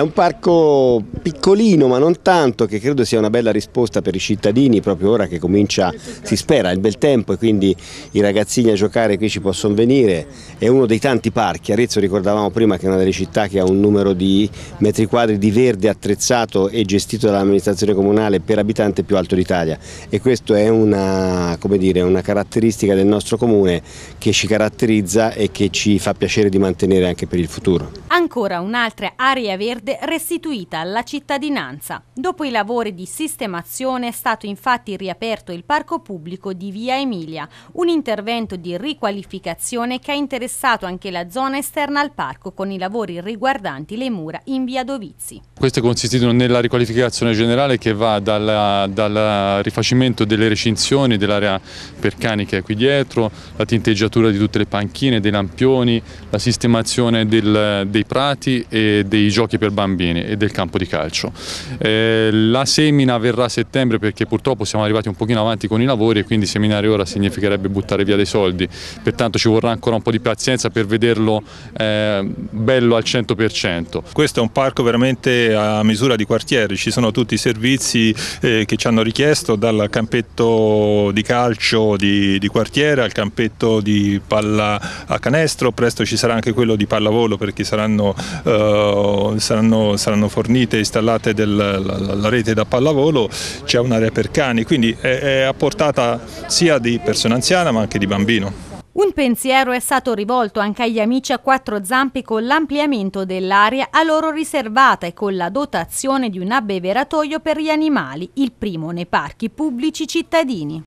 è un parco piccolino ma non tanto che credo sia una bella risposta per i cittadini proprio ora che comincia, si spera, il bel tempo e quindi i ragazzini a giocare qui ci possono venire. È uno dei tanti parchi, Arezzo ricordavamo prima che è una delle città che ha un numero di metri quadri di verde attrezzato e gestito dall'amministrazione comunale per abitante più alto d'Italia e questa è una, dire, una caratteristica del nostro comune che ci caratterizza e che ci fa piacere di mantenere anche per il futuro. Ancora un'altra area verde verde restituita alla cittadinanza. Dopo i lavori di sistemazione è stato infatti riaperto il parco pubblico di Via Emilia, un intervento di riqualificazione che ha interessato anche la zona esterna al parco con i lavori riguardanti le mura in Via Dovizi. Questo è consistito nella riqualificazione generale che va dal, dal rifacimento delle recinzioni dell'area per cani che è qui dietro, la tinteggiatura di tutte le panchine, dei lampioni, la sistemazione del, dei prati e dei giochi per bambini bambini e del campo di calcio. Eh, la semina verrà a settembre perché purtroppo siamo arrivati un pochino avanti con i lavori e quindi seminare ora significherebbe buttare via dei soldi, pertanto ci vorrà ancora un po' di pazienza per vederlo eh, bello al 100%. Questo è un parco veramente a misura di quartiere, ci sono tutti i servizi eh, che ci hanno richiesto dal campetto di calcio di, di quartiere al campetto di palla a canestro, presto ci sarà anche quello di pallavolo perché saranno, eh, saranno saranno, saranno fornite e installate del, la, la, rete da pallavolo, c'è un'area per cani, quindi è, è a portata sia di persona anziana ma anche di bambino. Un pensiero è stato rivolto anche agli amici a quattro zampi con l'ampliamento dell'area a loro riservata e con la dotazione di un abbeveratoio per gli animali, il primo nei parchi pubblici cittadini.